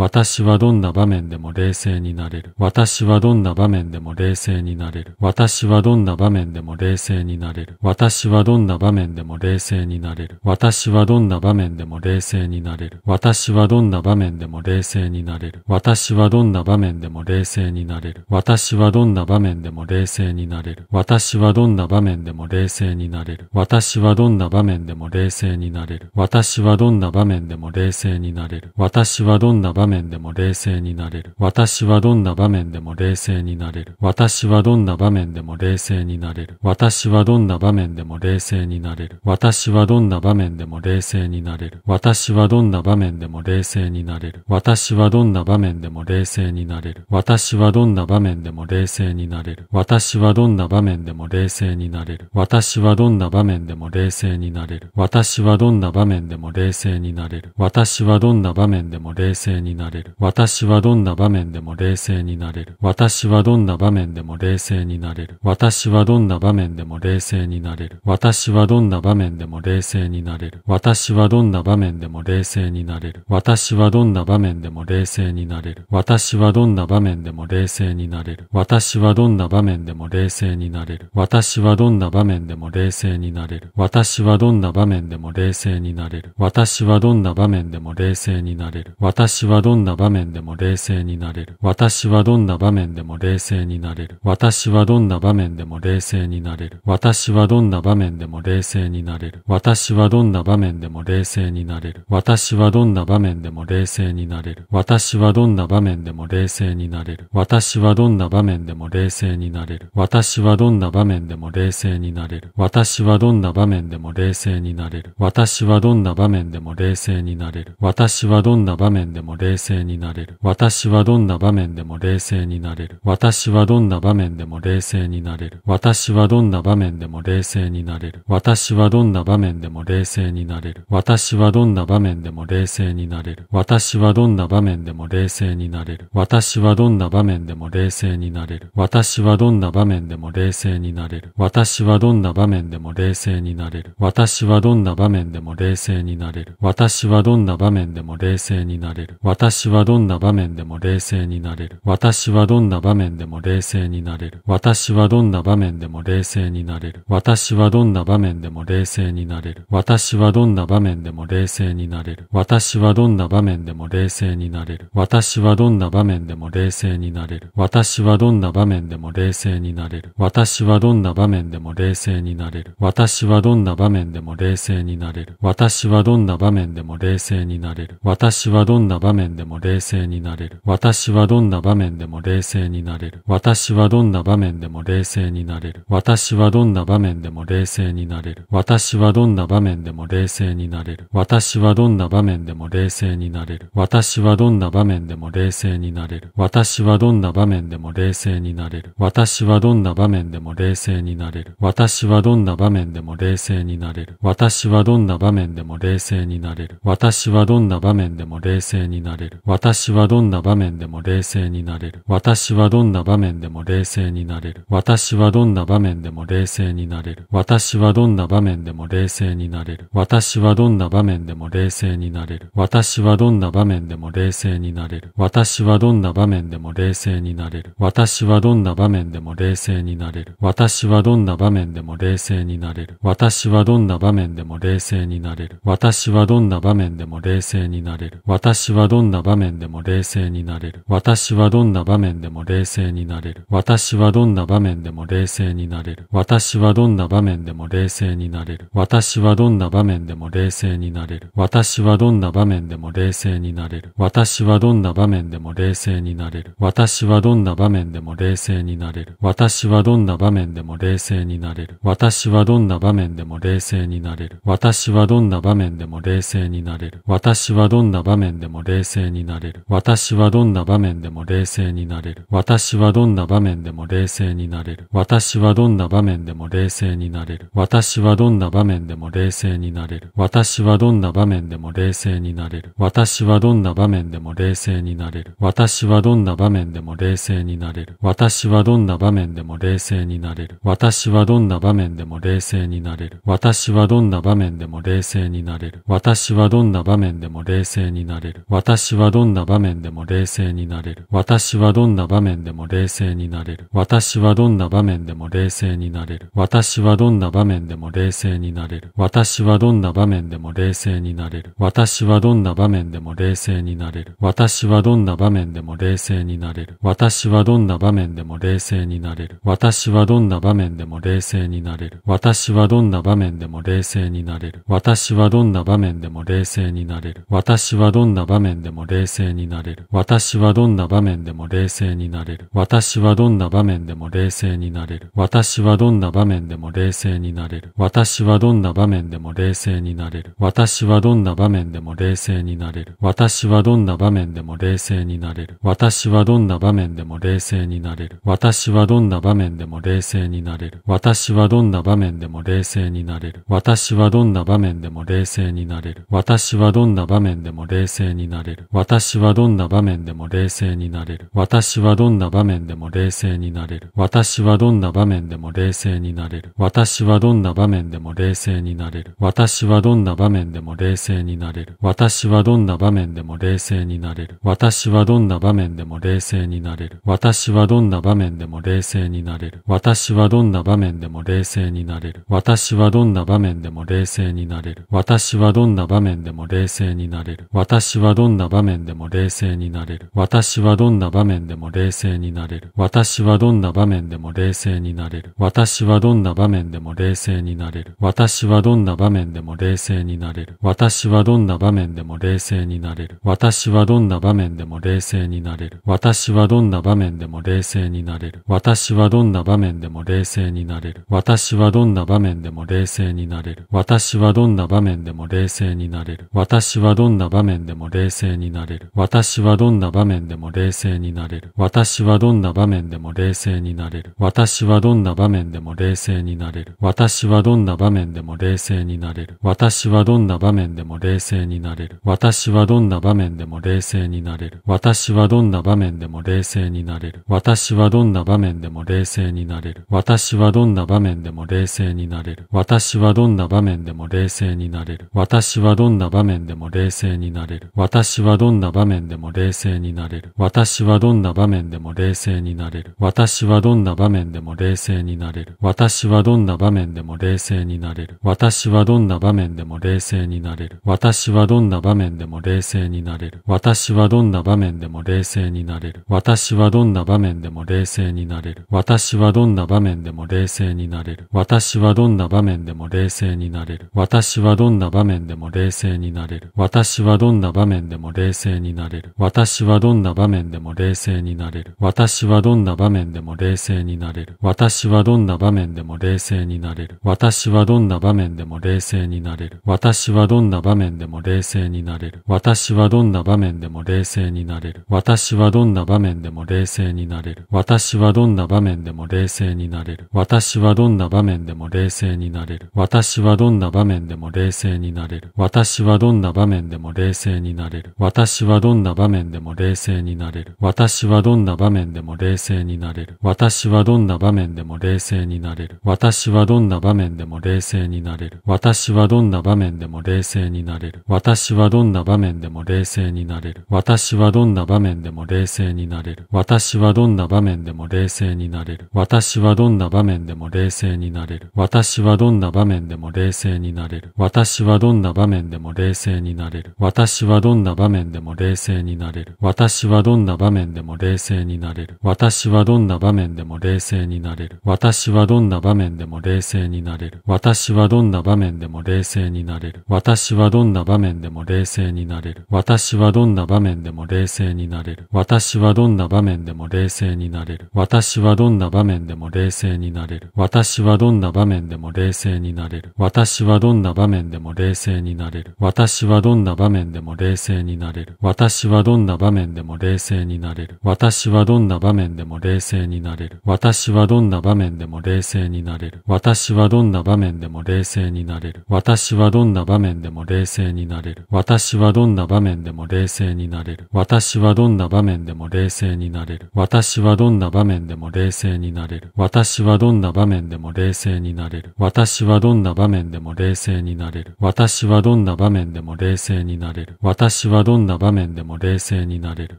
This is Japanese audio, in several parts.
私はどんな場面でも冷静になれる。私はどんな場面でも冷静になれる。私はどんな場面でも冷静になれる。私はどんな場面でも冷静になれる。私はどんな場面でも冷静になれる。私はどんな場面でも冷静になれる。私はどんな場面でも冷静になれる。私はどんな場面でも冷静になれる。私はどんな場面でも冷静になれる。私はどんな場面でも冷静になれる。私はどんな場面でも冷静になれる。私はどんな場面でも冷静になれる。面でも冷静になれる。私はどんな場面でも冷静になれる。私はどんな場面でも冷静になれる。私はどんな場面でも冷静になれる。私はどんな場面でも冷静になれる。私はどんな場面でも冷静になれる。私はどんな場面でも冷静になれる。私はどんな場面でも冷静になれる。私はどんな場面でも冷静になれる。私はどんな場面でも冷静になれる。私はどんな場面でも冷静になれる。私はどんな場面でも冷静になれる。なれる。私はどんな場面でも冷静になれる。私はどんな場面でも冷静になれる。私はどんな場面でも冷静になれる。私はどんな場面でも冷静になれる。私はどんな場面でも冷静になれる。私はどんな場面でも冷静になれる。私はどんな場面でも冷静になれる。私はどんな場面でも冷静になれる。私はどんな場面でも冷静になれる。私はどんな場面でも冷静になれる。私はどんな場面でも冷静になれる。私ははどんな場面でも冷静になれる。私はどんな場面でも冷静になれる。私はどんな場面でも冷静になれる。私はどんな場面でも冷静になれる。私はどんな場面でも冷静になれる。私はどんな場面でも冷静になれる。私はどんな場面でも冷静になれる。私はどんな場面でも冷静になれる。私はどんな場面でも冷静になれる。私はどんな場面でも冷静になれる。私はどんな場面でも冷静になれる。私はどんな場面でも冷静になれる。冷静になれる。私はどんな場面でも冷静になれる。私はどんな場面でも冷静になれる。私はどんな場面でも冷静になれる。私はどんな場面でも冷静になれる。私はどんな場面でも冷静になれる。私はどんな場面でも冷静になれる。私はどんな場面でも冷静になれる。私はどんな場面でも冷静になれる。私はどんな場面でも冷静になれる。私はどんな場面でも冷静になれる。私はどんな場面でも冷静になれる。私私はどんな場面でも冷静になれる。私はどんな場面でも冷静になれる。私はどんな場面でも冷静になれる。私はどんな場面でも冷静になれる。私はどんな場面でも冷静になれる。私はどんな場面でも冷静になれる。私はどんな場面でも冷静になれる。私はどんな場面でも冷静になれる。私はどんな場面でも冷静になれる。私はどんな場面でも冷静になれる。私はどんな場面でも冷静になれる。私はどんな場面面でも冷静になれる。私はどんな場面でも冷静になれる。私はどんな場面でも冷静になれる。私はどんな場面でも冷静になれる。私はどんな場面でも冷静になれる。私はどんな場面でも冷静になれる。私はどんな場面でも冷静になれる。私はどんな場面でも冷静になれる。私はどんな場面でも冷静になれる。私はどんな場面でも冷静になれる。私はどんな場面でも冷静になれる。私はどんな場面でも冷静になれる。れる。私はどんな場面でも冷静になれる。私はどんな場面でも冷静になれる。私はどんな場面でも冷静になれる。私はどんな場面でも冷静になれる。私はどんな場面でも冷静になれる。私はどんな場面でも冷静になれる。私はどんな場面でも冷静になれる。私はどんな場面でも冷静になれる。私はどんな場面でも冷静になれる。私はどんな場面でも冷静になれる。私はどんな場面でも冷静になれる。私はどんんな場面でも冷静になれる。私はどんな場面でも冷静になれる。私はどんな場面でも冷静になれる。私はどんな場面でも冷静になれる。私はどんな場面でも冷静になれる。私はどんな場面でも冷静になれる。私はどんな場面でも冷静になれる。私はどんな場面でも冷静になれる。私はどんな場面でも冷静になれる。私はどんな場面でも冷静になれる。私はどんな場面でも冷静になれる。私はどんな場面でも冷静になれる。静になれる。私はどんな場面でも冷静になれる。私はどんな場面でも冷静になれる。私はどんな場面でも冷静になれる。私はどんな場面でも冷静になれる。私はどんな場面でも冷静になれる。私はどんな場面でも冷静になれる。私はどんな場面でも冷静になれる。私はどんな場面でも冷静になれる。私はどんな場面でも冷静になれる。私はどんな場面でも冷静になれる。私はどんな場面でも冷静になれる。私私はどんな場面でも冷静になれる。私はどんな場面でも冷静になれる。私はどんな場面でも冷静になれる。私はどんな場面でも冷静になれる。私はどんな場面でも冷静になれる。私はどんな場面でも冷静になれる。私はどんな場面でも冷静になれる。私はどんな場面でも冷静になれる。私はどんな場面でも冷静になれる。私はどんな場面でも冷静になれる。私はどんな場面でも冷静になれる。私はどんな場面でもも冷静になれる。私はどんな場面でも冷静になれる。私はどんな場面でも冷静になれる。私はどんな場面でも冷静になれる。私はどんな場面でも冷静になれる。私はどんな場面でも冷静になれる。私はどんな場面でも冷静になれる。私はどんな場面でも冷静になれる。私はどんな場面でも冷静になれる。私はどんな場面でも冷静になれる。私はどんな場面でも冷静になれる。私はどんな場面でも冷静になれる。る。私はどんな場面でも冷静になれる。私はどんな場面でも冷静になれる。私はどんな場面でも冷静になれる。私はどんな場面でも冷静になれる。私はどんな場面でも冷静になれる。私はどんな場面でも冷静になれる。私はどんな場面でも冷静になれる。私はどんな場面でも冷静になれる。私はどんな場面でも冷静になれる。私はどんな場面でも冷静になれる。私はどんな場面でも冷静になれる。私はどんな場面でも冷静になれる。私はどんな場面でも冷静になれる。私はどんな場面でも冷静になれる。私はどんな場面でも冷静になれる。私はどんな場面でも冷静になれる。私はどんな場面でも冷静になれる。私はどんな場面でも冷静になれる。私はどんな場面でも冷静になれる。私はどんな場面でも冷静になれる。私はどんな場面でも冷静になれる。私はどんな場面でも冷静になれる。私はどんな場面でも冷静になれる。になれる。私はどんな場面でも冷静になれる。私はどんな場面でも冷静になれる。私はどんな場面でも冷静になれる。私はどんな場面でも冷静になれる。私はどんな場面でも冷静になれる。私はどんな場面でも冷静になれる。私はどんな場面でも冷静になれる。私はどんな場面でも冷静になれる。私はどんな場面でも冷静になれる。私はどんな場面でも冷静になれる。私はどんな場面でも冷静になれる。私ははどんな場面でも冷静になれる。私はどんな場面でも冷静になれる。私はどんな場面でも冷静になれる。私はどんな場面でも冷静になれる。私はどんな場面でも冷静になれる。私はどんな場面でも冷静になれる。私はどんな場面でも冷静になれる。私はどんな場面でも冷静になれる。私はどんな場面でも冷静になれる。私はどんな場面でも冷静になれる。私はどんな場面でも冷静になれる。私はどんな場面でも冷静になれる。冷静になれる。私はどんな場面でも冷静になれる。私はどんな場面でも冷静になれる。私はどんな場面でも冷静になれる。私はどんな場面でも冷静になれる。私はどんな場面でも冷静になれる。私はどんな場面でも冷静になれる。私はどんな場面でも冷静になれる。私はどんな場面でも冷静になれる。私はどんな場面でも冷静になれる。私はどんな場面でも冷静になれる。私はどんな場面でも冷静になれる。私はどんな場面でも冷静になれる。私はどんな場面でも冷静になれる。私はどんな場面でも冷静になれる。私はどんな場面でも冷静になれる。私はどんな場面でも冷静になれる。私はどんな場面でも冷静になれる。私はどんな場面でも冷静になれる。私はどんな場面でも冷静になれる。私はどんな場面でも冷静になれる。私はどんな場面でも冷静になれる。私はどんな場面でも冷静になれる。私はどんな場面面でも冷静になれる。私はどんな場面でも冷静になれる。私はどんな場面でも冷静になれる。私はどんな場面でも冷静になれる。私はどんな場面でも冷静になれる。私はどんな場面でも冷静になれる。私はどんな場面でも冷静になれる。私はどんな場面でも冷静になれる。私はどんな場面でも冷静になれる。私はどんな場面でも冷静になれる。私はどんな場面でも冷静になれる。私はどんな場面でも冷静になれる。なれる。私はどんな場面でも冷静になれる。私はどんな場面でも冷静になれる。私はどんな場面でも冷静になれる。私はどんな場面でも冷静になれる。私はどんな場面でも冷静になれる。私はどんな場面でも冷静になれる。私はどんな場面でも冷静になれる。私はどんな場面でも冷静になれる。私はどんな場面でも冷静になれる。私はどんな場面でも冷静になれる。私はどんな場面でも冷静になれる。私はどんな場面でも冷静になれる。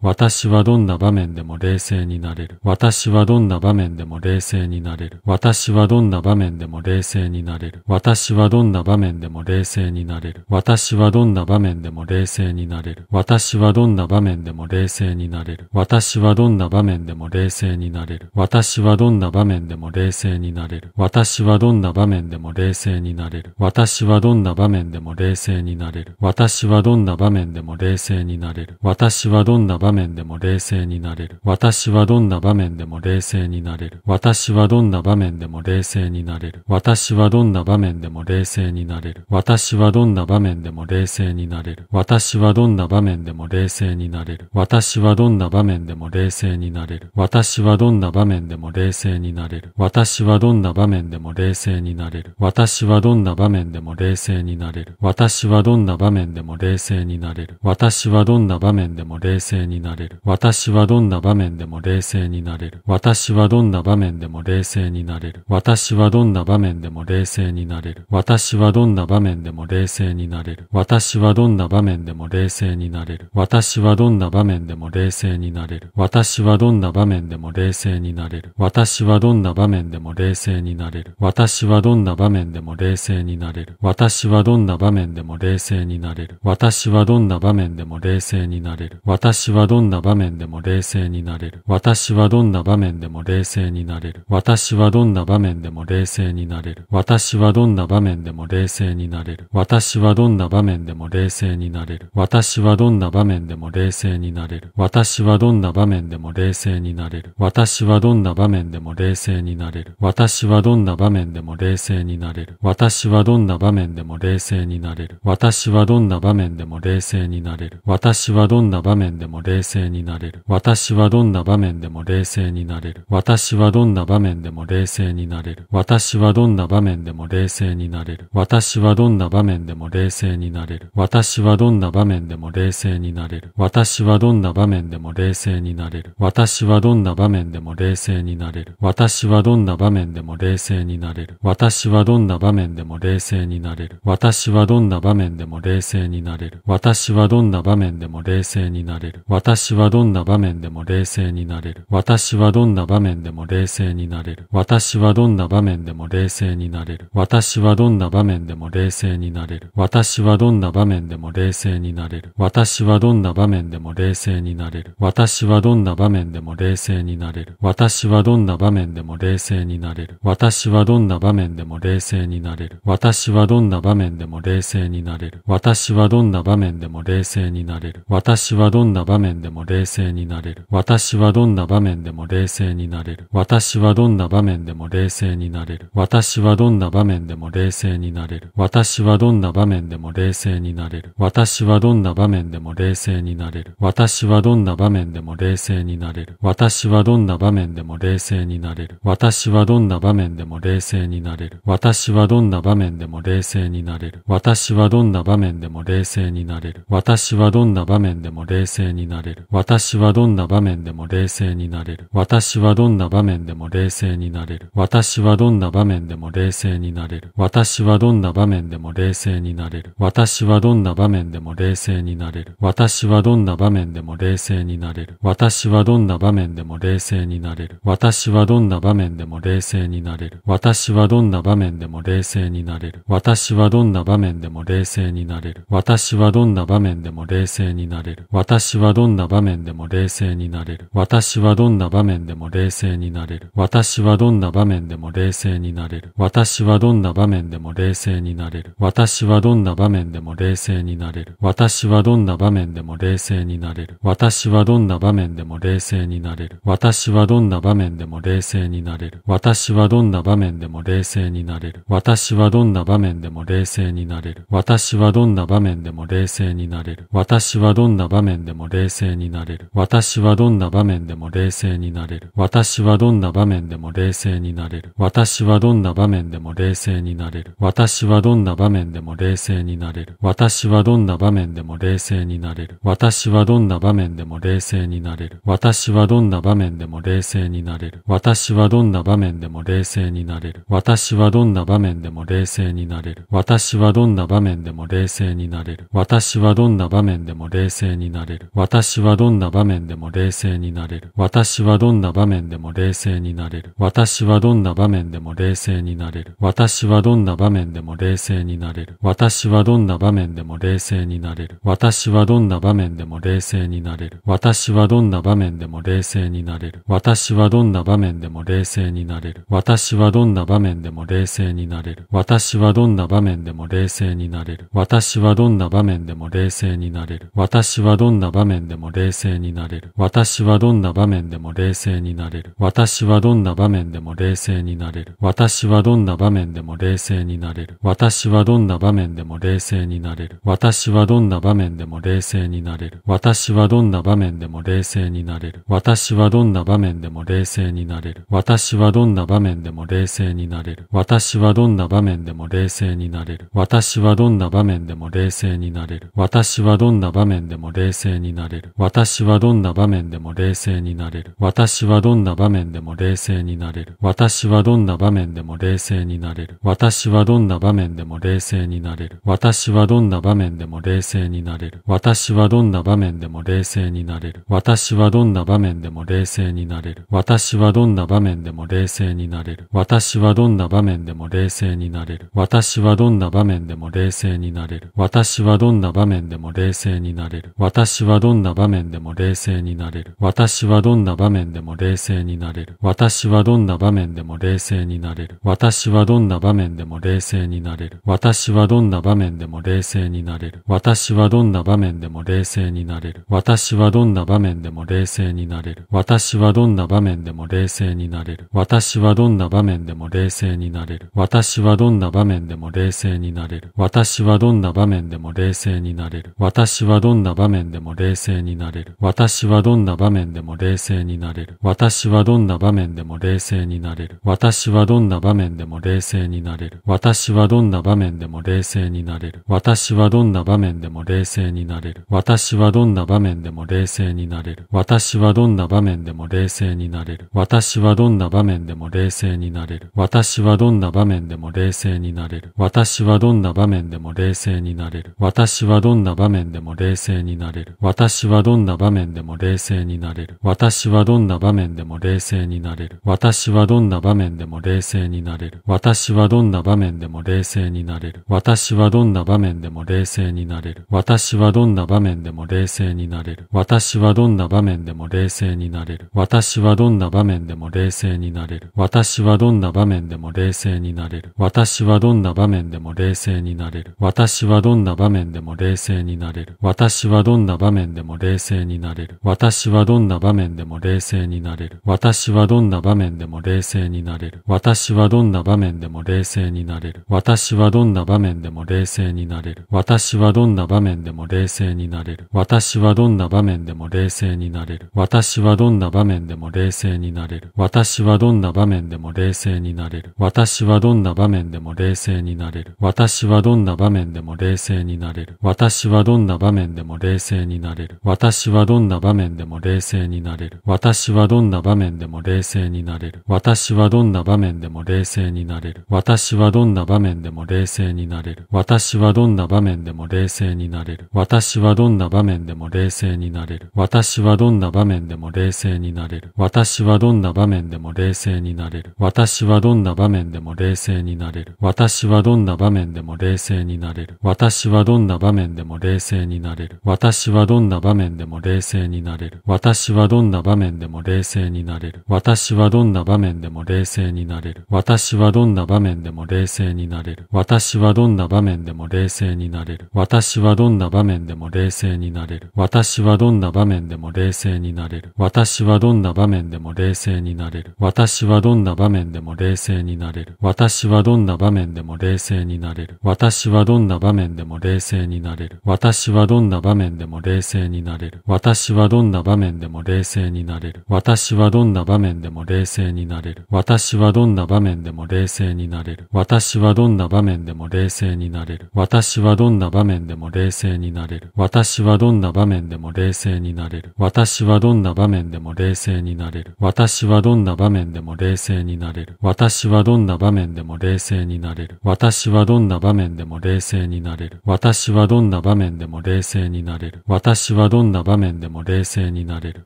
私はどんな場面でも冷静になれる。私はどんな場面でも冷静になれる。私はどんな場面でも冷静になれる。私はどんな場面でも冷静になれる。私はどんな場面でも冷静になれる。私はどんな場面でも冷静になれる。私はどんな場面でも冷静になれる。私はどんな場面でも冷静になれる。私はどんな場面でも冷静になれる。私はどんな場面でも冷静になれる。私はどんな場面でも冷静になれる。冷静になれる。私はどんな場面でも冷静になれる。私はどんな場面でも冷静になれる。私はどんな場面でも冷静になれる。私はどんな場面でも冷静になれる。私はどんな場面でも冷静になれる。私はどんな場面でも冷静になれる。私はどんな場面でも冷静になれる。私はどんな場面でも冷静になれる。私はどんな場面でも冷静になれる。私はどんな場面でも冷静になれる。私はどんな場面でも冷静になれる。私私はどんな場面でも冷静になれる。私はどんな場面でも冷静になれる。私はどんな場面でも冷静になれる。私はどんな場面でも冷静になれる。私はどんな場面でも冷静になれる。私はどんな場面でも冷静になれる。私はどんな場面でも冷静になれる。私はどんな場面でも冷静になれる。私はどんな場面でも冷静になれる。私はどんな場面でも冷静になれる。私はどんな場面でも冷静になれる。私はどんな場面でも冷静になれる。でも冷静になれる。私はどんな場面でも冷静になれる。私はどんな場面でも冷静になれる。私はどんな場面でも冷静になれる。私はどんな場面でも冷静になれる。私はどんな場面でも冷静になれる。私はどんな場面でも冷静になれる。私はどんな場面でも冷静になれる。私はどんな場面でも冷静になれる。私はどんな場面でも冷静になれる。私はどんな場面でも冷静になれる。私はどんな場面でも冷静になれる。れる。私はどんな場面でも冷静になれる。私はどんな場面でも冷静になれる。私はどんな場面でも冷静になれる。私はどんな場面でも冷静になれる。私はどんな場面でも冷静になれる。私はどんな場面でも冷静になれる。私はどんな場面でも冷静になれる。私はどんな場面でも冷静になれる。私はどんな場面でも冷静になれる。私はどんな場面でも冷静になれる。私はどんな場面でも冷静になれる。私はどんなな場面でも冷静になれる。私はどんな場面でも冷静になれる。私はどんな場面でも冷静になれる。私はどんな場面でも冷静になれる。私はどんな場面でも冷静になれる。私はどんな場面でも冷静になれる。私はどんな場面でも冷静になれる。私はどんな場面でも冷静になれる。私はどんな場面でも冷静になれる。私はどんな場面でも冷静になれる。私はどんな場面でも冷静になれる。私はどんな場面でも冷静になれる。静になれる。私はどんな場面でも冷静になれる。私はどんな場面でも冷静になれる。私はどんな場面でも冷静になれる。私はどんな場面でも冷静になれる。私はどんな場面でも冷静になれる。私はどんな場面でも冷静になれる。私はどんな場面でも冷静になれる。私はどんな場面でも冷静になれる。私はどんな場面でも冷静になれる。私はどんな場面でも冷静になれる。私はどんな場面でも冷静になれる。私はどんな場面でも冷静になれる。私はどんな場面でも冷静になれる。私はどんな場面でも冷静になれる。私はどんな場面でも冷静になれる。私はどんな場面でも冷静になれる。私はどんな場面でも冷静になれる。私はどんな場面でも冷静になれる。私はどんな場面でも冷静になれる。私はどんな場面でも冷静になれる。私はどんな場面でも冷静になれる。私はどんな場面でも冷静になれる。私はどんな場面でもも冷静になれる。私はどんな場面でも冷静になれる。私はどんな場面でも冷静になれる。私はどんな場面でも冷静になれる。私はどんな場面でも冷静になれる。私はどんな場面でも冷静になれる。私はどんな場面でも冷静になれる。私はどんな場面でも冷静になれる。私はどんな場面でも冷静になれる。私はどんな場面でも冷静になれる。私はどんな場面でも冷静になれる。私はどんな場面でも冷静になれる。私はどんな場面でも冷静になれる。私はどんな場面でも冷静になれる。私はどんな場面でも冷静になれる。私はどんな場面でも冷静になれる。私はどんな場面でも冷静になれる。私はどんな場面でも冷静になれる。私はどんな場面でも冷静になれる。私はどんな場面でも冷静になれる。私はどんな場面でも冷静になれる。私はどんな場面でも冷静になれる。私はどんな場面でも冷静になれる。私はどんな場面でも冷静になれる。場面でも冷静になれる。私はどんな場面でも冷静になれる。私はどんな場面でも冷静になれる。私はどんな場面でも冷静になれる。私はどんな場面でも冷静になれる。私はどんな場面でも冷静になれる。私はどんな場面でも冷静になれる。私はどんな場面でも冷静になれる。私はどんな場面でも冷静になれる。私はどんな場面でも冷静になれる。私はどんな場面でも冷静になれる。私はどんな場面でも冷静になれる。になれる。私はどんな場面でも冷静になれる。私はどんな場面でも冷静になれる。私はどんな場面でも冷静になれる。私はどんな場面でも冷静になれる。私はどんな場面でも冷静になれる。私はどんな場面でも冷静になれる。私はどんな場面でも冷静になれる。私はどんな場面でも冷静になれる。私はどんな場面でも冷静になれる。私はどんな場面でも冷静になれる。私はどんな場面でも冷静になれる。私はどんな場面でも冷静になれる。私はどんな場面でも冷静になれる。私はどんな場面でも冷静になれる。私はどんな場面でも冷静になれる。私はどんな場面でも冷静になれる。私はどんな場面でも冷静になれる。私はどんな場面でも冷静になれる。私はどんな場面でも冷静になれる。私はどんな場面でも冷静になれる。私はどんな場面でも冷静になれる。私はどんな場面でも冷静になれる。私はどんな場面でも冷静になれる。冷静になれる。私はどんな場面でも冷静になれる。私はどんな場面でも冷静になれる。私はどんな場面でも冷静になれる。私はどんな場面でも冷静になれる。私はどんな場面でも冷静になれる。私はどんな場面でも冷静になれる。私はどんな場面でも冷静になれる。私はどんな場面でも冷静になれる。私はどんな場面でも冷静になれる。私はどんな場面でも冷静になれる。私はどんな場面でも冷静になれる。私私はどんな場面でも冷静になれる。私はどんな場面でも冷静になれる。私はどんな場面でも冷静になれる。私はどんな場面でも冷静になれる。私はどんな場面でも冷静になれる。私はどんな場面でも冷静になれる。私はどんな場面でも冷静になれる。私はどんな場面でも冷静になれる。私はどんな場面でも冷静になれる。私はどんな場面でも冷静になれる。私はどんな場面でも冷静になれる。私はどんな場面面でも冷静になれる。私はどんな場面でも冷静になれる。私はどんな場面でも冷静になれる。私はどんな場面でも冷静になれる。私はどんな場面でも冷静になれる。私はどんな場面でも冷静になれる。私はどんな場面でも冷静になれる。私はどんな場面でも冷静になれる。私はどんな場面でも冷静になれる。私はどんな場面でも冷静になれる。私はどんな場面でも冷静になれる。私はどんな場面でも冷静になれる。れる。私はどんな場面でも冷静になれる。私はどんな場面でも冷静になれる。私はどんな場面でも冷静になれる。私はどんな場面でも冷静になれる。私はどんな場面でも冷静になれる。私はどんな場面でも冷静になれる。私はどんな場面でも冷静になれる。私はどんな場面でも冷静になれる。私はどんな場面でも冷静になれる。私はどんな場面でも冷静になれる。私はどんな場面でも冷静になれる。私はどんな場面でも冷静になれる。どんな場面でも冷静になれる。私はどんな場面でも冷静になれる。私はどんな場面でも冷静になれる。私はどんな場面でも冷静になれる。私はどんな場面でも冷静になれる。私はどんな場面でも冷静になれる。私はどんな場面でも冷静になれる。私はどんな場面でも冷静になれる。私はどんな場面でも冷静になれる。私はどんな場面でも冷静になれる。私はどんな場面でも冷静になれる。私はどんな場面でも冷静になれる。静になれる。私はどんな場面でも冷静になれる。私はどんな場面でも冷静になれる。私はどんな場面でも冷静になれる。私はどんな場面でも冷静になれる。私はどんな場面でも冷静になれる。私はどんな場面でも冷静になれる。私はどんな場面でも冷静になれる。私はどんな場面でも冷静になれる。私はどんな場面でも冷静になれる。私はどんな場面でも冷静になれる。私はどんな場面でも冷静になれる。私私はどんな場面でも冷静になれる。私はどんな場面でも冷静になれる。私はどんな場面でも冷静になれる。私はどんな場面でも冷静になれる。私はどんな場面でも冷静になれる。私はどんな場面でも冷静になれる。私はどんな場面でも冷静になれる。私はどんな場面でも冷静になれる。私はどんな場面でも冷静になれる。私はどんな場面でも冷静になれる。私はどんな場面でも冷静になれる。私はどんな場面でもでも冷静になれる。私はどんな場面でも冷静になれる。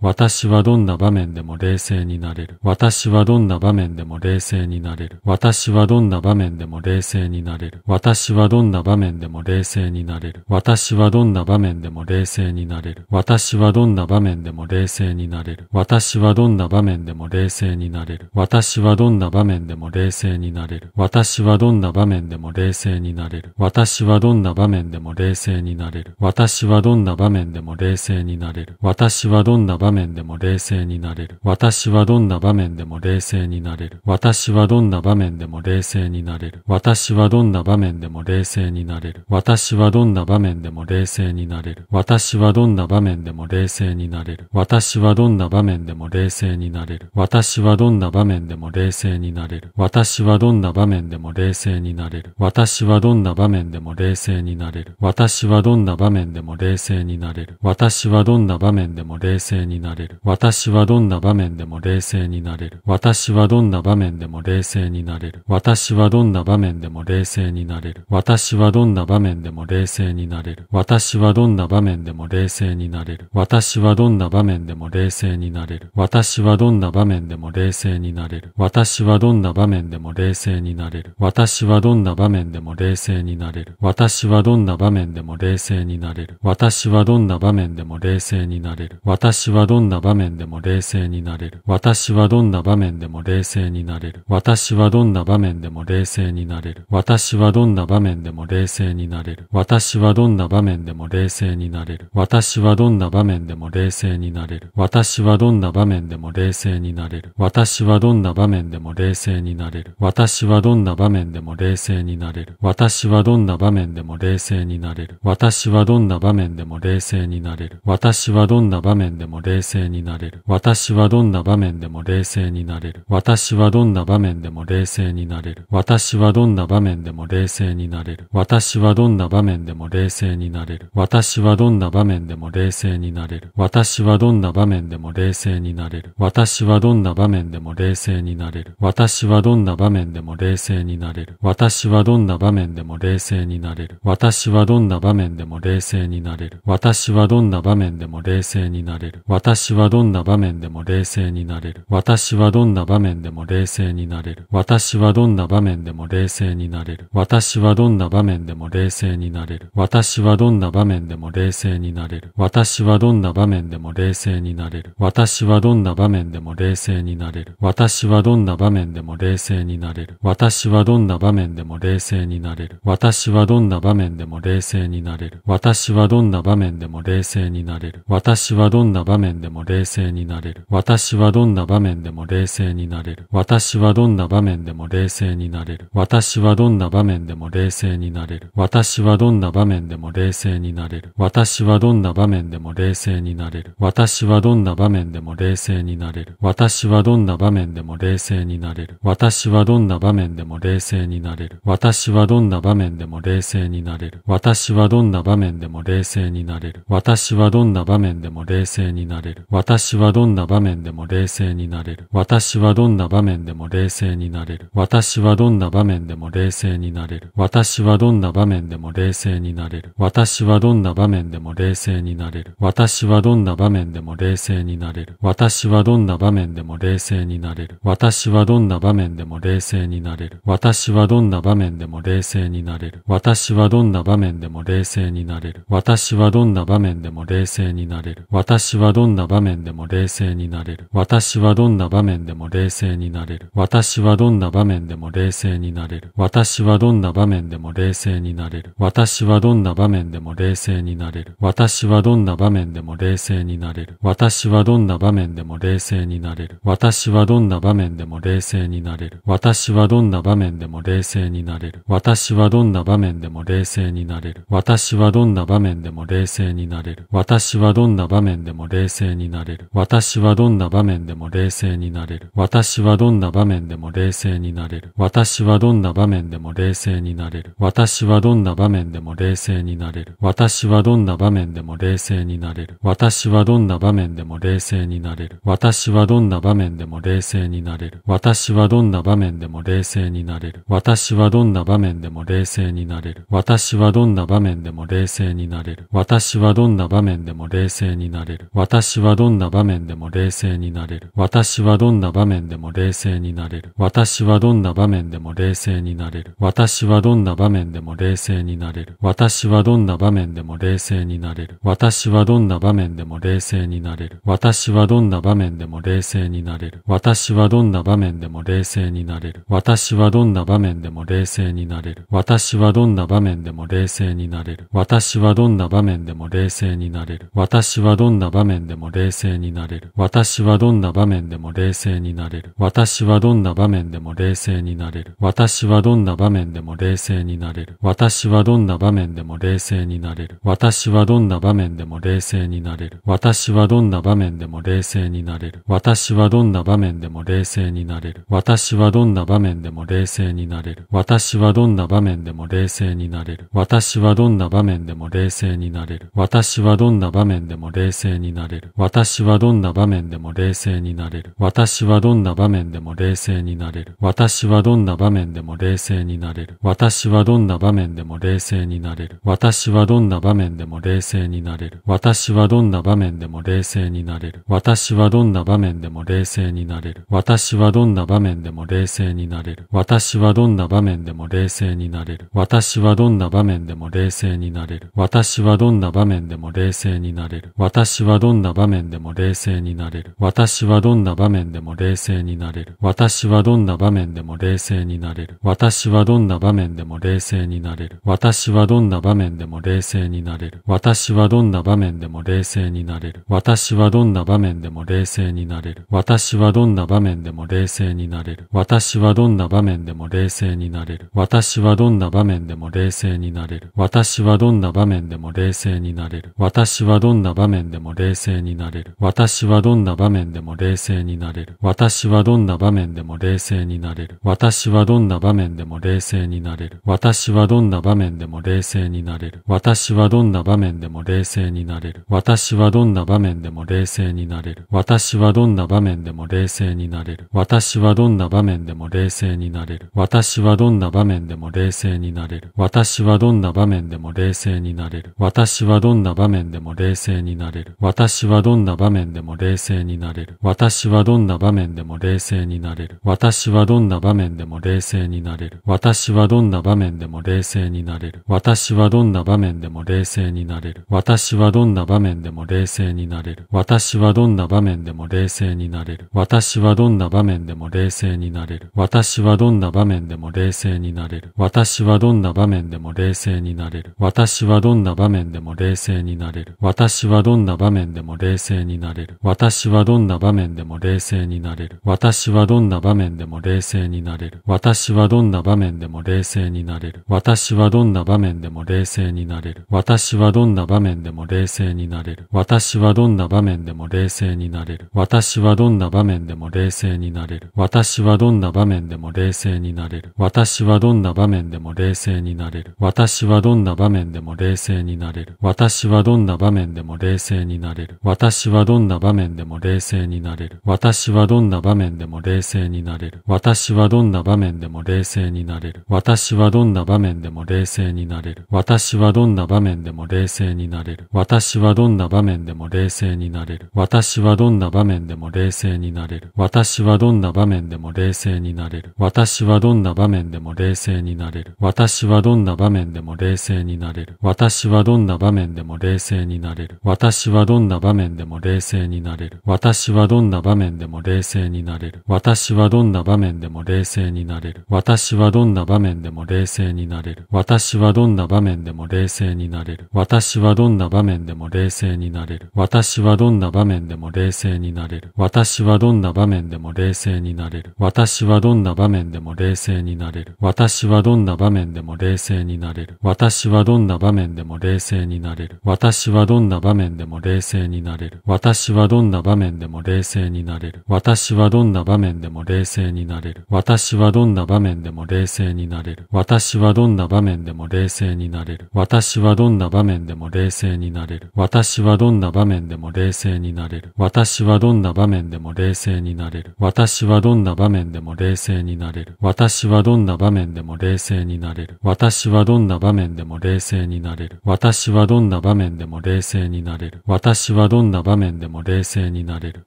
私はどんな場面でも冷静になれる。私はどんな場面でも冷静になれる。私はどんな場面でも冷静になれる。私はどんな場面でも冷静になれる。私はどんな場面でも冷静になれる。私はどんな場面でも冷静になれる。私はどんな場面でも冷静になれる。私はどんな場面でも冷静になれる。私はどんな場面でも冷静になれる。私はどんな場面でも冷静になれる。る。私はどんな場面でも冷静になれる。私はどんな場面でも冷静になれる。私はどんな場面でも冷静になれる。私はどんな場面でも冷静になれる。私はどんな場面でも冷静になれる。私はどんな場面でも冷静になれる。私はどんな場面でも冷静になれる。私はどんな場面でも冷静になれる。私はどんな場面でも冷静になれる。私はどんな場面でも冷静になれる。私はどんな場面でも冷静になれる。私はどんな場面でも冷静になれる。私はどんな場面でも冷静になれる。私はどんな場面でも冷静になれる。私はどんな場面でも冷静になれる。私はどんな場面でも冷静になれる。私はどんな場面でも冷静になれる。私はどんな場面でも冷静になれる。私はどんな場面でも冷静になれる。私はどんな場面でも冷静になれる。私はどんな場面でも冷静になれる。私はどんな場面でも冷静になれる。私はどんな場面でも冷静になれる。になれる。私はどんな場面でも冷静になれる。私はどんな場面でも冷静になれる。私はどんな場面でも冷静になれる。私はどんな場面でも冷静になれる。私はどんな場面でも冷静になれる。私はどんな場面でも冷静になれる。私はどんな場面でも冷静になれる。私はどんな場面でも冷静になれる。私はどんな場面でも冷静になれる。私はどんな場面でも冷静になれる。私はどんな場面でも冷静になれる。私ははどんな場面でも冷静になれる。私はどんな場面でも冷静になれる。私はどんな場面でも冷静になれる。私はどんな場面でも冷静になれる。私はどんな場面でも冷静になれる。私はどんな場面でも冷静になれる。私はどんな場面でも冷静になれる。私はどんな場面でも冷静になれる。私はどんな場面でも冷静になれる。私はどんな場面でも冷静になれる。私はどんな場面でも冷静になれる。私はどんな場面でもも冷静になれる。私はどんな場面でも冷静になれる。私はどんな場面でも冷静になれる。私はどんな場面でも冷静になれる。私はどんな場面でも冷静になれる。私はどんな場面でも冷静になれる。私はどんな場面でも冷静になれる。私はどんな場面でも冷静になれる。私はどんな場面でも冷静になれる。私はどんな場面でも冷静になれる。私はどんな場面でも冷静になれる。私はどんな場面でも冷静になれる。私はどんな場面でも冷静になれる。私はどんな場面でも冷静になれる。私はどんな場面でも冷静になれる。私はどんな場面でも冷静になれる。私はどんな場面でも冷静になれる。私はどんな場面でも冷静になれる。私はどんな場面でも冷静になれる。私はどんな場面でも冷静になれる。私はどんな場面でも冷静になれる。私はどんな場面でも冷静になれる。私はどんな場面でも冷静になれる。私はどんな場面でも冷静になれる。面でも冷静になれる。私はどんな場面でも冷静になれる。私はどんな場面でも冷静になれる。私はどんな場面でも冷静になれる。私はどんな場面でも冷静になれる。私はどんな場面でも冷静になれる。私はどんな場面でも冷静になれる。私はどんな場面でも冷静になれる。私はどんな場面でも冷静になれる。私はどんな場面でも冷静になれる。私はどんな場面でも冷静になれる。私はどんな場面でも冷静になれる。なれる。私はどんな場面でも冷静になれる。私はどんな場面でも冷静になれる。私はどんな場面でも冷静になれる。私はどんな場面でも冷静になれる。私はどんな場面でも冷静になれる。私はどんな場面でも冷静になれる。私はどんな場面でも冷静になれる。私はどんな場面でも冷静になれる。私はどんな場面でも冷静になれる。私はどんな場面でも冷静になれる。私はどんな場面でも冷静になれる。私はどんな場面でも冷静になれる。私はどんな場面でも冷静になれる。私はどんな場面でも冷静になれる。私はどんな場面でも冷静になれる。私はどんな場面でも冷静になれる。私はどんな場面でも冷静になれる。私はどんな場面でも冷静になれる。私はどんな場面でも冷静になれる。私はどんな場面でも冷静になれる。私はどんな場面でも冷静になれる。私はどんな場面でも冷静になれる。私はどんな場面でも冷静になれる。私はどんな場面でも冷静になれる。私はどんな場面でも冷静になれる。私はどんな場面でも冷静になれる。私はどんな場面でも冷静になれる。私はどんな場面でも冷静になれる。私はどんな場面でも冷静になれる。私はどんな場面でも冷静になれる。私はどんな場面でも冷静になれる。私はどんな場面でも冷静になれる。私はどんな場面でも冷静になれる。私はどんな場面でも冷静になれる。私私はどんな場面でも冷静になれる。私はどんな場面でも冷静になれる。私はどんな場面でも冷静になれる。私はどんな場面でも冷静になれる。私はどんな場面でも冷静になれる。私はどんな場面でも冷静になれる。私はどんな場面でも冷静になれる。私はどんな場面でも冷静になれる。私はどんな場面でも冷静になれる。私はどんな場面でも冷静になれる。私はどんな場面でも冷静になれる。私はどんな場面でも冷静になれる。でも冷静になれる。私はどんな場面でも冷静になれる。私はどんな場面でも冷静になれる。私はどんな場面でも冷静になれる。私はどんな場面でも冷静になれる。私はどんな場面でも冷静になれる。私はどんな場面でも冷静になれる。私はどんな場面でも冷静になれる。私はどんな場面でも冷静になれる。私はどんな場面でも冷静になれる。私はどんな場面でも冷静になれる。私はどんな場面でも冷静になれる。れる。私はどんな場面でも冷静になれる。私はどんな場面でも冷静になれる。私はどんな場面でも冷静になれる。私はどんな場面でも冷静になれる。私はどんな場面でも冷静になれる。私はどんな場面でも冷静になれる。私はどんな場面でも冷静になれる。私はどんな場面でも冷静になれる。私はどんな場面でも冷静になれる。私はどんな場面でも冷静になれる。私はどんな場面でも冷静になれる。私はどんんな場面でも冷静になれる。私はどんな場面でも冷静になれる。私はどんな場面でも冷静になれる。私はどんな場面でも冷静になれる。私はどんな場面でも冷静になれる。私はどんな場面でも冷静になれる。私はどんな場面でも冷静になれる。私はどんな場面でも冷静になれる。私はどんな場面でも冷静になれる。私はどんな場面でも冷静になれる。私はどんな場面でも冷静になれる。私はどんな場面でも冷静になれる。静になれる。私はどんな場面でも冷静になれる。私はどんな場面でも冷静になれる。私はどんな場面でも冷静になれる。私はどんな場面でも冷静になれる。私はどんな場面でも冷静になれる。私はどんな場面でも冷静になれる。私はどんな場面でも冷静になれる。私はどんな場面でも冷静になれる。私はどんな場面でも冷静になれる。私はどんな場面でも冷静になれる。私はどんな場面でも冷静になれる。私私はどんな場面でも冷静になれる。私はどんな場面でも冷静になれる。私はどんな場面でも冷静になれる。私はどんな場面でも冷静になれる。私はどんな場面でも冷静になれる。私はどんな場面でも冷静になれる。私はどんな場面でも冷静になれる。私はどんな場面でも冷静になれる。私はどんな場面でも冷静になれる。私はどんな場面でも冷静になれる。私はどんな場面でも冷静になれる。私はどんな場面でもも冷静になれる。私はどんな場面でも冷静になれる。私はどんな場面でも冷静になれる。私はどんな場面でも冷静になれる。私はどんな場面でも冷静になれる。私はどんな場面でも冷静になれる。私はどんな場面でも冷静になれる。私はどんな場面でも冷静になれる。私はどんな場面でも冷静になれる。私はどんな場面でも冷静になれる。私はどんな場面でも冷静になれる。私はどんな場面でも冷静になれる。私はどんな場面でも冷静になれる。私はどんな場面でも冷静になれる。私はどんな場面でも冷静になれる。私はどんな場面でも冷静になれる。私はどんな場面でも冷静になれる。私はどんな場面でも冷静になれる。私はどんな場面でも冷静になれる。私はどんな場面でも冷静になれる。私はどんな場面でも冷静になれる。私はどんな場面でも冷静になれる。私はどんな場面でも冷静になれる。私はどんな場面でも冷静になれる。場面でも冷静になれる。私はどんな場面でも冷静になれる。私はどんな場面でも冷静になれる。私はどんな場面でも冷静になれる。私はどんな場面でも冷静になれる。私はどんな場面でも冷静になれる。私はどんな場面でも冷静になれる。私はどんな場面でも冷静になれる。私はどんな場面でも冷静になれる。私はどんな場面でも冷静になれる。私はどんな場面でも冷静になれる。私はどんな場面でも冷静になれる。になれる。私はどんな場面でも冷静になれる。私はどんな場面でも冷静になれる。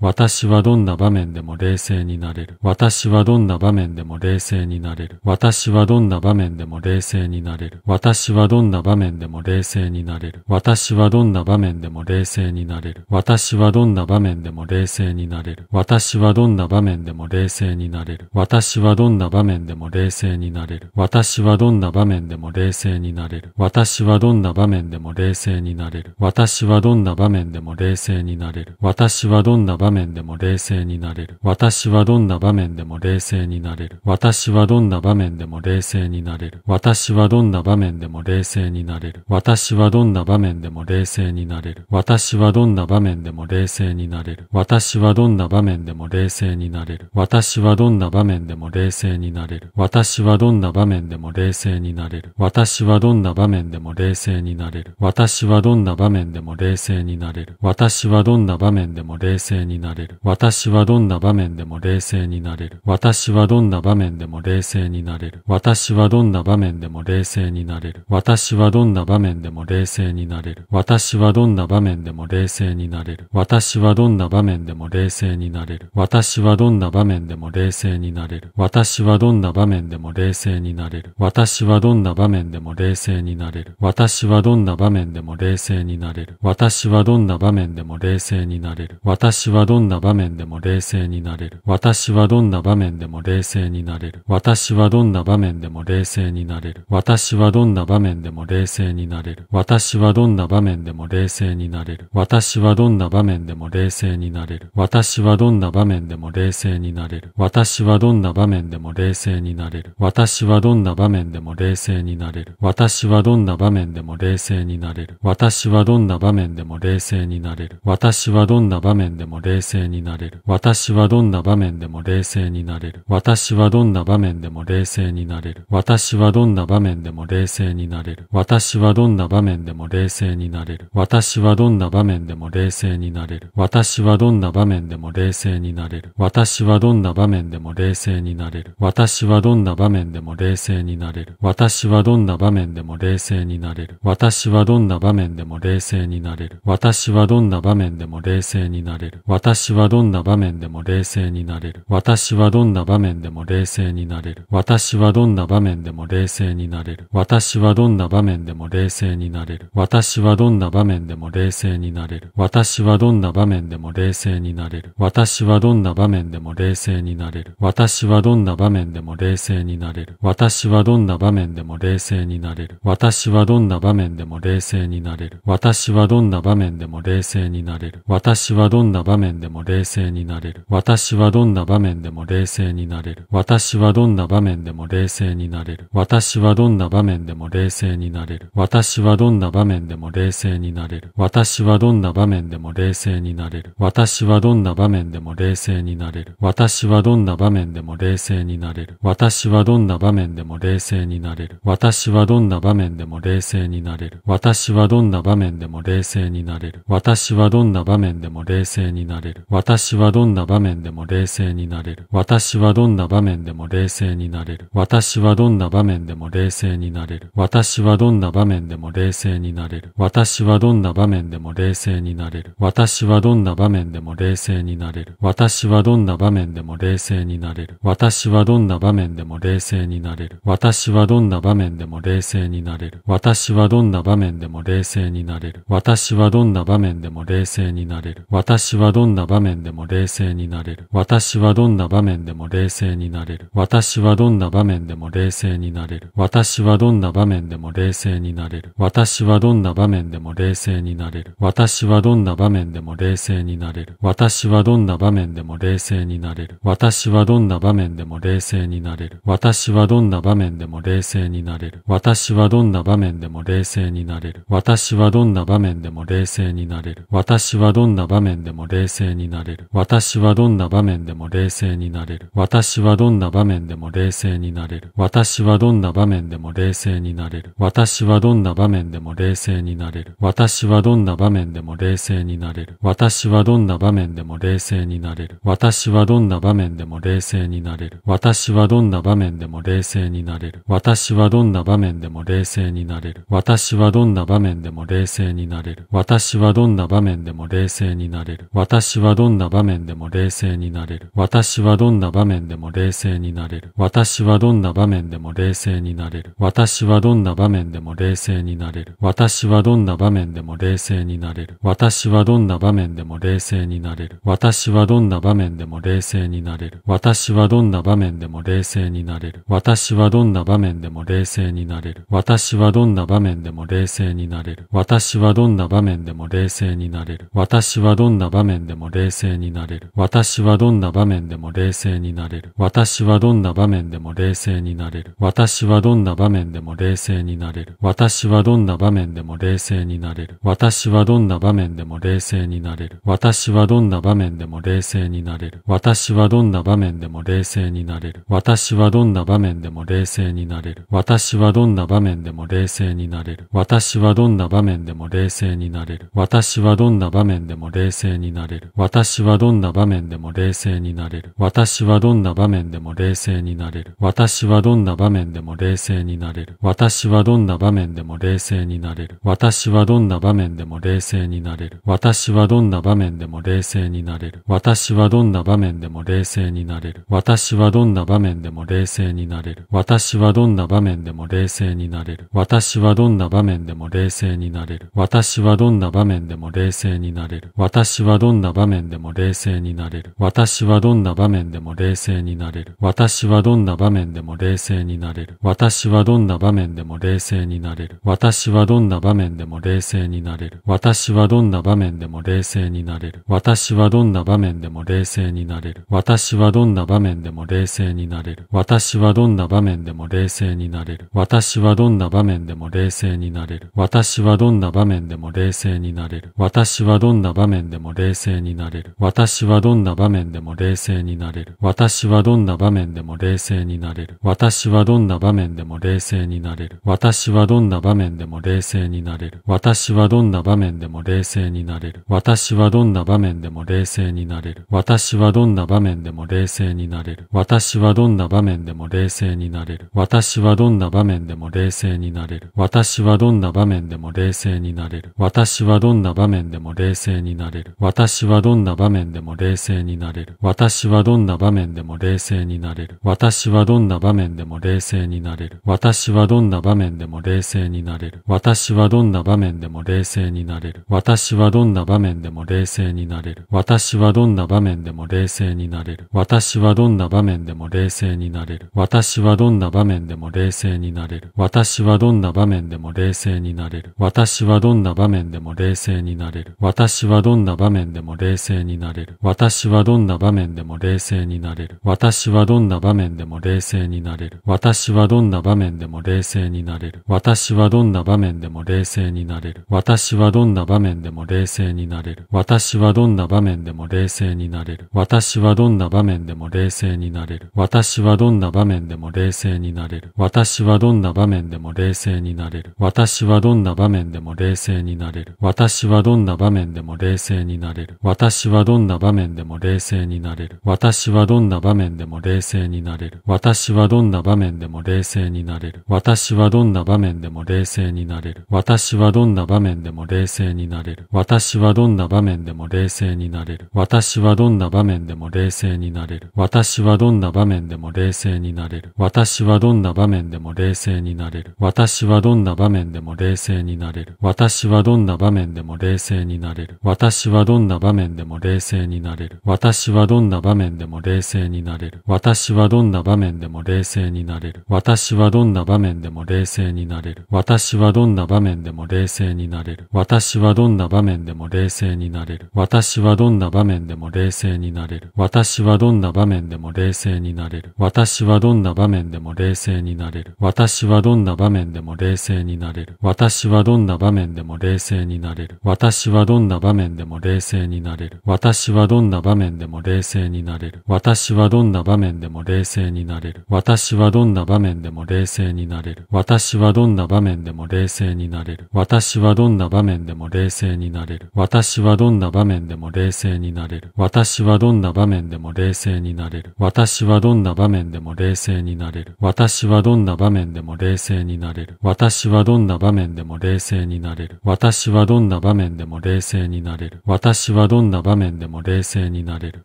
私はどんな場面でも冷静になれる。私はどんな場面でも冷静になれる。私はどんな場面でも冷静になれる。私はどんな場面でも冷静になれる。私はどんな場面でも冷静になれる。私はどんな場面でも冷静になれる。私はどんな場面でも冷静になれる。私はどんな場面でも冷静になれる。私はどんな場面でも冷静になれる。私はどんな場面でも冷静になれる。私はどんな場面でも冷静になれる。私はどんな場面でも冷静になれる。私はどんな場面でも冷静になれる。私はどんな場面でも冷静になれる。私はどんな場面でも冷静になれる。私はどんな場面でも冷静になれる。私はどんな場面でも冷静になれる。私はどんな場面でも冷静になれる。私はどんな場面でも冷静になれる。私はどんな場面でも冷静になれる。私はどんな場面でも冷静になれる。冷静になれる。私はどんな場面でも冷静になれる。私はどんな場面でも冷静になれる。私はどんな場面でも冷静になれる。私はどんな場面でも冷静になれる。私はどんな場面でも冷静になれる。私はどんな場面でも冷静になれる。私はどんな場面でも冷静になれる。私はどんな場面でも冷静になれる。私はどんな場面でも冷静になれる。私はどんな場面でも冷静になれる。私はどんな場面でも冷静になれる。私はどんな場面でも冷静になれる。私はどんな場面でも冷静になれる。私はどんな場面でも冷静になれる。私はどんな場面でも冷静になれる。私はどんな場面でも冷静になれる。私はどんな場面でも冷静になれる。私はどんな場面でも冷静になれる。私はどんな場面でも冷静になれる。私はどんな場面でも冷静になれる。私はどんな場面でも冷静になれる。私はどんな場面でも冷静になれる。私はどんな場面面でも冷静になれる。私はどんな場面でも冷静になれる。私はどんな場面でも冷静になれる。私はどんな場面でも冷静になれる。私はどんな場面でも冷静になれる。私はどんな場面でも冷静になれる。私はどんな場面でも冷静になれる。私はどんな場面でも冷静になれる。私はどんな場面でも冷静になれる。私はどんな場面でも冷静になれる。私はどんな場面でも冷静になれる。私はどんな場面でも冷静になれる。なれる。私はどんな場面でも冷静になれる。私はどんな場面でも冷静になれる。私はどんな場面でも冷静になれる。私はどんな場面でも冷静になれる。私はどんな場面でも冷静になれる。私はどんな場面でも冷静になれる。私はどんな場面でも冷静になれる。私はどんな場面でも冷静になれる。私はどんな場面でも冷静になれる。私はどんな場面でも冷静になれる。私はどんな場面でも冷静になれる。私はどんどんな場面でも冷静になれる。私はどんな場面でも冷静になれる。私はどんな場面でも冷静になれる。私はどんな場面でも冷静になれる。私はどんな場面でも冷静になれる。私はどんな場面でも冷静になれる。私はどんな場面でも冷静になれる。私はどんな場面でも冷静になれる。私はどんな場面でも冷静になれる。私はどんな場面でも冷静になれる。私はどんな場面でも冷静になれる。私はどんな場面でも冷静になれる。静になれる。私はどんな場面でも冷静になれる。私はどんな場面でも冷静になれる。私はどんな場面でも冷静になれる。私はどんな場面でも冷静になれる。私はどんな場面でも冷静になれる。私はどんな場面でも冷静になれる。私はどんな場面でも冷静になれる。私はどんな場面でも冷静になれる。私はどんな場面でも冷静になれる。私はどんな場面でも冷静になれる。私はどんな場面でも冷静になれる。私私はどんな場面でも冷静になれる。私はどんな場面でも冷静になれる。私はどんな場面でも冷静になれる。私はどんな場面でも冷静になれる。私はどんな場面でも冷静になれる。私はどんな場面でも冷静になれる。私はどんな場面でも冷静になれる。私はどんな場面でも冷静になれる。私はどんな場面でも冷静になれる。私はどんな場面でも冷静になれる。私はどんな場面でも冷静になれる。私はどんな場面でもも冷静になれる。私はどんな場面でも冷静になれる。私はどんな場面でも冷静になれる。私はどんな場面でも冷静になれる。私はどんな場面でも冷静になれる。私はどんな場面でも冷静になれる。私はどんな場面でも冷静になれる。私はどんな場面でも冷静になれる。私はどんな場面でも冷静になれる。私はどんな場面でも冷静になれる。私はどんな場面でも冷静になれる。私はどんな場面でも冷静になれる。れる。私はどんな場面でも冷静になれる。私はどんな場面でも冷静になれる。私はどんな場面でも冷静になれる。私はどんな場面でも冷静になれる。私はどんな場面でも冷静になれる。私はどんな場面でも冷静になれる。私はどんな場面でも冷静になれる。私はどんな場面でも冷静になれる。私はどんな場面でも冷静になれる。私はどんな場面でも冷静になれる。私はどんな場面でも冷静になれる。私はどんなな場面でも冷静になれる。私はどんな場面でも冷静になれる。私はどんな場面でも冷静になれる。私はどんな場面でも冷静になれる。私はどんな場面でも冷静になれる。私はどんな場面でも冷静になれる。私はどんな場面でも冷静になれる。私はどんな場面でも冷静になれる。私はどんな場面でも冷静になれる。私はどんな場面でも冷静になれる。私はどんな場面でも冷静になれる。私はどんな場面でも冷静になれる。静になれる。私はどんな場面でも冷静になれる。私はどんな場面でも冷静になれる。私はどんな場面でも冷静になれる。私はどんな場面でも冷静になれる。私はどんな場面でも冷静になれる。私はどんな場面でも冷静になれる。私はどんな場面でも冷静になれる。私はどんな場面でも冷静になれる。私はどんな場面でも冷静になれる。私はどんな場面でも冷静になれる。私はどんな場面でも冷静になれる。私私はどんな場面でも冷静になれる。私はどんな場面でも冷静になれる。私はどんな場面でも冷静になれる。私はどんな場面でも冷静になれる。私はどんな場面でも冷静になれる。私はどんな場面でも冷静になれる。私はどんな場面でも冷静になれる。私はどんな場面でも冷静になれる。私はどんな場面でも冷静になれる。私はどんな場面でも冷静になれる。私はどんな場面でも冷静になれる。私はどんな場面でもも冷静になれる。私はどんな場面でも冷静になれる。私はどんな場面でも冷静になれる。私はどんな場面でも冷静になれる。私はどんな場面でも冷静になれる。私はどんな場面でも冷静になれる。私はどんな場面でも冷静になれる。私はどんな場面でも冷静になれる。私はどんな場面でも冷静になれる。私はどんな場面でも冷静になれる。私はどんな場面でも冷静になれる。私はどんな場面でも冷静になれる。私はどんな場面でも冷静になれる。私はどんな場面でも冷静になれる。私はどんな場面でも冷静になれる。私はどんな場面でも冷静になれる。私はどんな場面でも冷静になれる。私はどんな場面でも冷静になれる。私はどんな場面でも冷静になれる。私はどんな場面でも冷静になれる。私はどんな場面でも冷静になれる。私はどんな場面でも冷静になれる。私はどんな場面でも冷静になれる。私はどんな場面でも冷静になれる。面でも冷静になれる。私はどんな場面でも冷静になれる。私はどんな場面でも冷静になれる。私はどんな場面でも冷静になれる。私はどんな場面でも冷静になれる。私はどんな場面でも冷静になれる。私はどんな場面でも冷静になれる。私はどんな場面でも冷静になれる。私はどんな場面でも冷静になれる。私はどんな場面でも冷静になれる。私はどんな場面でも冷静になれる。私はどんな場面でも冷静になれる。なれる。私はどんな場面でも冷静になれる。私はどんな場面でも冷静になれる。私はどんな場面でも冷静になれる。私はどんな場面でも冷静になれる。私はどんな場面でも冷静になれる。私はどんな場面でも冷静になれる。私はどんな場面でも冷静になれる。私はどんな場面でも冷静になれる。私はどんな場面でも冷静になれる。私はどんな場面でも冷静になれる。私はどんな場面でも冷静になれる。私はどんな場面でも冷静になれる。私はどんな場面でも冷静になれる。私はどんな場面でも冷静になれる。私はどんな場面でも冷静になれる。私はどんな場面でも冷静になれる。私はどんな場面でも冷静になれる。私はどんな場面でも冷静になれる。私はどんな場面でも冷静になれる。私はどんな場面でも冷静になれる。私はどんな場面でも冷静になれる。私はどんな場面でも冷静になれる。私はどんな場面でも冷静になれる。冷静になれる。私はどんな場面でも冷静になれる。私はどんな場面でも冷静になれる。私はどんな場面でも冷静になれる。私はどんな場面でも冷静になれる。私はどんな場面でも冷静になれる。私はどんな場面でも冷静になれる。私はどんな場面でも冷静になれる。私はどんな場面でも冷静になれる。私はどんな場面でも冷静になれる。私はどんな場面でも冷静になれる。私はどんな場面でも冷静になれる。私私はどんな場面でも冷静になれる。私はどんな場面でも冷静になれる。私はどんな場面でも冷静になれる。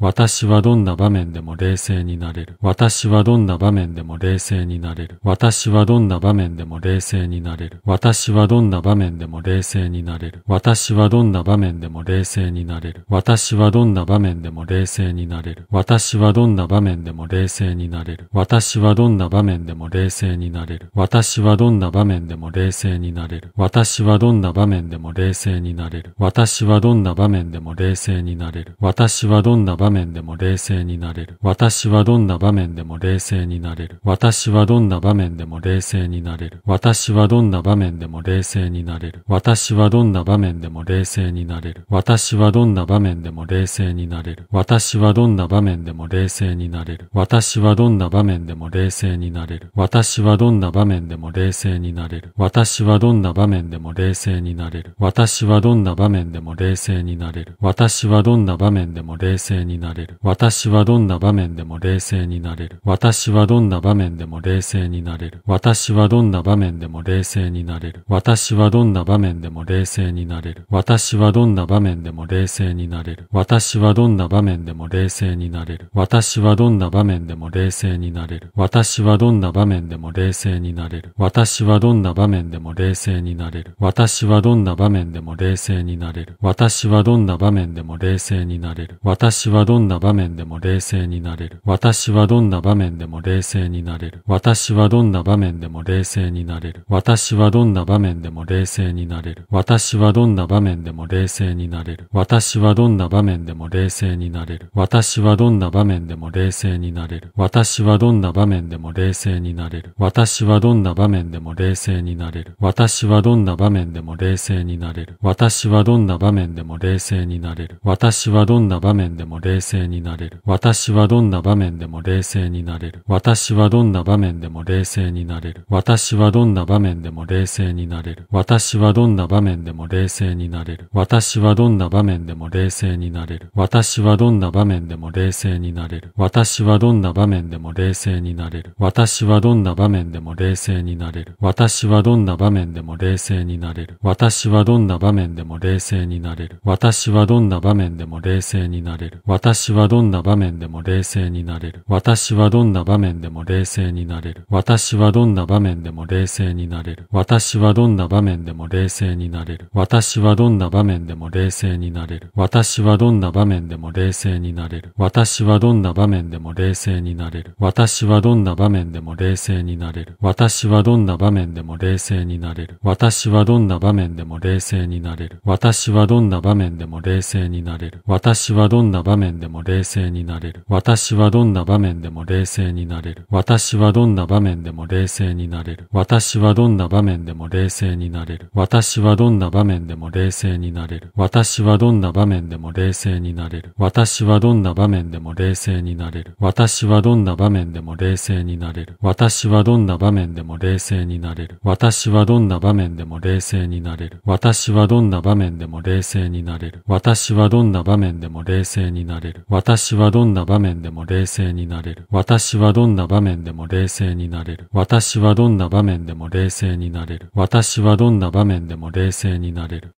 私はどんな場面でも冷静になれる。私はどんな場面でも冷静になれる。私はどんな場面でも冷静になれる。私はどんな場面でも冷静になれる。私はどんな場面でも冷静になれる。私はどんな場面でも冷静になれる。私はどんな場面でも冷静になれる。私はどんな場面でも冷静になれる。私はどんな場面面でも冷静になれる。私はどんな場面でも冷静になれる。私はどんな場面でも冷静になれる。私はどんな場面でも冷静になれる。私はどんな場面でも冷静になれる。私はどんな場面でも冷静になれる。私はどんな場面でも冷静になれる。私はどんな場面でも冷静になれる。私はどんな場面でも冷静になれる。私はどんな場面でも冷静になれる。私はどんな場面でも冷静になれる。私はどんな場面でも冷静になれる。れる。私はどんな場面でも冷静になれる。私はどんな場面でも冷静になれる。私はどんな場面でも冷静になれる。私はどんな場面でも冷静になれる。私はどんな場面でも冷静になれる。私はどんな場面でも冷静になれる。私はどんな場面でも冷静になれる。私はどんな場面でも冷静になれる。私はどんな場面でも冷静になれる。私はどんな場面でも冷静になれる。私はどんな場面でも冷静になれる。私はどんなな場面でも冷静になれる。私はどんな場面でも冷静になれる。私はどんな場面でも冷静になれる。私はどんな場面でも冷静になれる。私はどんな場面でも冷静になれる。私はどんな場面でも冷静になれる。私はどんな場面でも冷静になれる。私はどんな場面でも冷静になれる。私はどんな場面でも冷静になれる。私はどんな場面でも冷静になれる。私はどんな場面でも冷静になれる。私はどんな場面でも冷静になれる。静になれる。私はどんな場面でも冷静になれる。私はどんな場面でも冷静になれる。私はどんな場面でも冷静になれる。私はどんな場面でも冷静になれる。私はどんな場面でも冷静になれる。私はどんな場面でも冷静になれる。私はどんな場面でも冷静になれる。私はどんな場面でも冷静になれる。私はどんな場面でも冷静になれる。私はどんな場面でも冷静になれる。私はどんな場面でも冷静になれる。私私はどんな場面でも冷静になれる。私はどんな場面でも冷静になれる。私はどんな場面でも冷静になれる。私はどんな場面でも冷静になれる。私はどんな場面でも冷静になれる。私はどんな場面でも冷静になれる。私はどんな場面でも冷静になれる。私はどんな場面でも冷静になれる。私はどんな場面でも冷静になれる。私はどんな場面でも冷静になれる。私はどんな場面でも冷静になれる。私はどんな場面でもも冷静になれる。私はどんな場面でも冷静になれる。私はどんな場面でも冷静になれる。私はどんな場面でも冷静になれる。私はどんな場面でも冷静になれる。私はどんな場面でも冷静になれる。私はどんな場面でも冷静になれる。私はどんな場面でも冷静になれる。私はどんな場面でも冷静になれる。私はどんな場面でも冷静になれる。私はどんな場面でも冷静になれる。私はどんな場面でも冷静になれる。る。私はどんな場面でも冷静になれる。私はどんな場面でも冷静になれる。私はどんな場面でも冷静になれる。私はどんな場面でも冷静になれる。私はどんな場面でも冷静になれる。私はどんな場面でも冷静になれる。私はどんな場面でも冷静になれる。